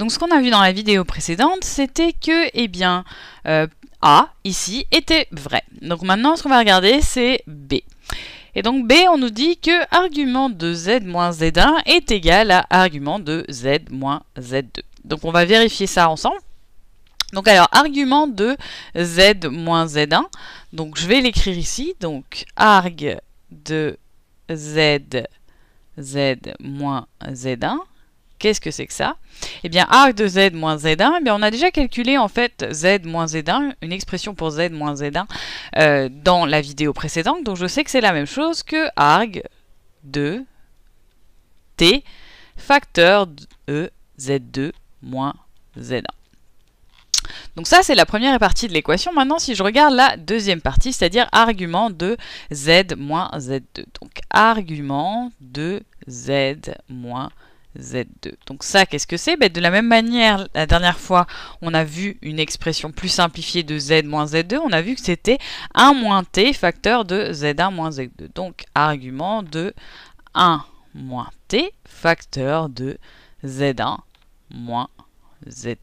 Donc ce qu'on a vu dans la vidéo précédente, c'était que, eh bien, euh, A, ici, était vrai. Donc maintenant, ce qu'on va regarder, c'est B. Et donc B, on nous dit que argument de z moins z1 est égal à argument de z moins z2. Donc on va vérifier ça ensemble. Donc alors, argument de z moins z1, donc je vais l'écrire ici, donc arg de z, z moins z1 Qu'est-ce que c'est que ça Eh bien, arg de z moins z1, eh on a déjà calculé en fait z moins z1, une expression pour z moins z1, euh, dans la vidéo précédente, donc je sais que c'est la même chose que arg de t facteur de e z2 moins z1. Donc ça, c'est la première partie de l'équation. Maintenant, si je regarde la deuxième partie, c'est-à-dire argument de z moins z2. Donc argument de z moins z 2 Donc ça, qu'est-ce que c'est ben, De la même manière, la dernière fois, on a vu une expression plus simplifiée de Z moins Z2. On a vu que c'était 1 moins T facteur de Z1 moins Z2. Donc argument de 1 moins T facteur de Z1 moins Z2.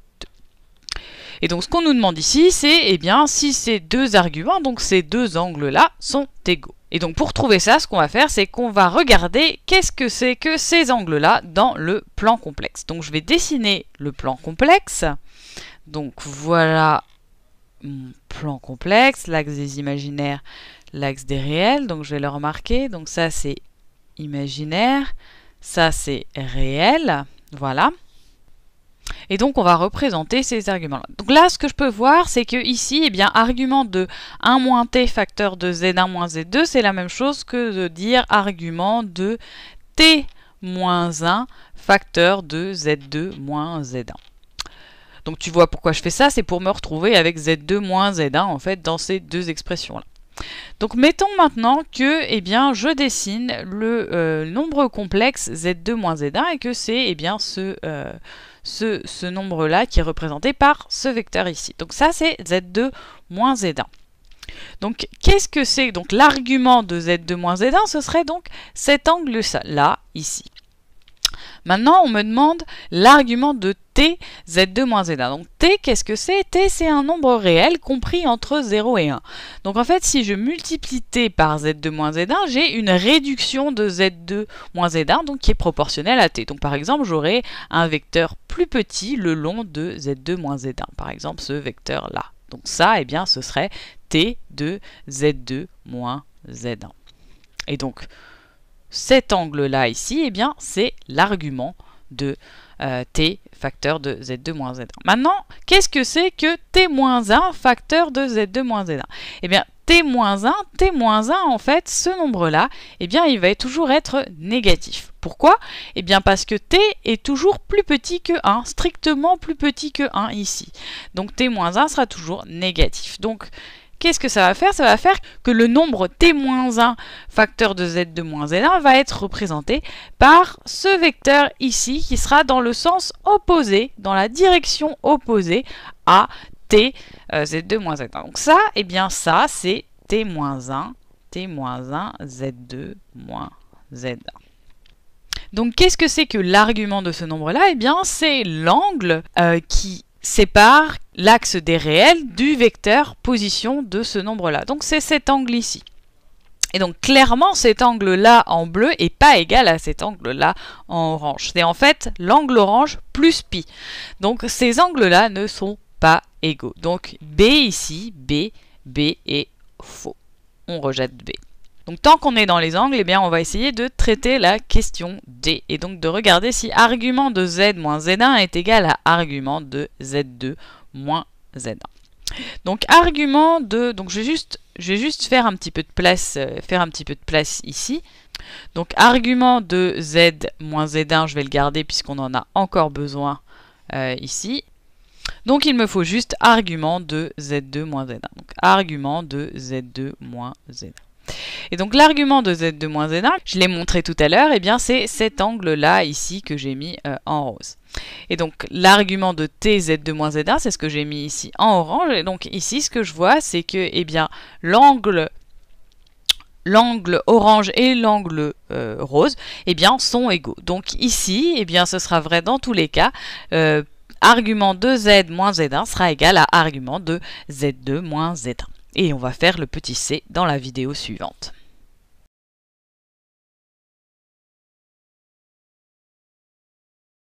Et donc ce qu'on nous demande ici, c'est eh bien si ces deux arguments, donc ces deux angles-là, sont égaux. Et donc pour trouver ça, ce qu'on va faire, c'est qu'on va regarder qu'est-ce que c'est que ces angles-là dans le plan complexe. Donc je vais dessiner le plan complexe. Donc voilà mon plan complexe, l'axe des imaginaires, l'axe des réels. Donc je vais le remarquer. Donc ça c'est imaginaire, ça c'est réel. Voilà. Et donc, on va représenter ces arguments-là. Donc là, ce que je peux voir, c'est que ici, eh bien, argument de 1 moins t facteur de z1 moins z2, c'est la même chose que de dire argument de t moins 1 facteur de z2 moins z1. Donc tu vois pourquoi je fais ça, c'est pour me retrouver avec z2 moins z1 en fait dans ces deux expressions-là. Donc mettons maintenant que eh bien, je dessine le euh, nombre complexe z2 moins z1 et que c'est eh bien, ce, euh, ce, nombre-là qui est représenté par ce vecteur ici. Donc ça, c'est Z2 moins Z1. Donc qu'est-ce que c'est Donc l'argument de Z2 moins Z1, ce serait donc cet angle-là, ici. Maintenant, on me demande l'argument de t, z2-z1. Donc t, qu'est-ce que c'est t, c'est un nombre réel compris entre 0 et 1. Donc en fait, si je multiplie t par z2-z1, j'ai une réduction de z2-z1, donc qui est proportionnelle à t. Donc par exemple, j'aurai un vecteur plus petit le long de z2-z1, par exemple ce vecteur-là. Donc ça, eh bien, ce serait t de z2-z1. Et donc, cet angle-là ici, eh bien, c'est l'argument de euh, t facteur de z2 moins z1. Maintenant, qu'est-ce que c'est que t moins 1 facteur de z2 moins z1 Eh bien, t moins 1, t moins 1, en fait, ce nombre-là, eh bien, il va toujours être négatif. Pourquoi Eh bien, parce que t est toujours plus petit que 1, strictement plus petit que 1 ici. Donc, t 1 sera toujours négatif. Donc, Qu'est-ce que ça va faire Ça va faire que le nombre t-1 facteur de z 2 z 1 va être représenté par ce vecteur ici qui sera dans le sens opposé, dans la direction opposée à t 2 euh, z 2 moins 1 Donc ça, et eh bien ça, c'est t-1, t-1, z2 moins z1. Donc qu'est-ce que c'est que l'argument de ce nombre-là Eh bien c'est l'angle euh, qui sépare l'axe des réels du vecteur position de ce nombre-là. Donc c'est cet angle ici. Et donc clairement cet angle-là en bleu est pas égal à cet angle-là en orange. C'est en fait l'angle orange plus pi. Donc ces angles-là ne sont pas égaux. Donc B ici, B, B est faux. On rejette B. Donc tant qu'on est dans les angles, eh bien, on va essayer de traiter la question D et donc de regarder si argument de z moins z1 est égal à argument de z2 moins z1. Donc argument de... Donc je vais juste, je vais juste faire, un petit peu de place, euh, faire un petit peu de place ici. Donc argument de z moins z1, je vais le garder puisqu'on en a encore besoin euh, ici. Donc il me faut juste argument de z2 moins z1. Donc argument de z2 moins z1. Et donc l'argument de Z2 moins Z1, je l'ai montré tout à l'heure, et eh bien c'est cet angle-là ici que j'ai mis euh, en rose. Et donc l'argument de tz 2 moins Z1, c'est ce que j'ai mis ici en orange. Et donc ici, ce que je vois, c'est que eh bien l'angle l'angle orange et l'angle euh, rose, eh bien, sont égaux. Donc ici, eh bien, ce sera vrai dans tous les cas. Euh, argument de z moins z1 sera égal à argument de z2 moins z1. Et on va faire le petit c dans la vidéo suivante.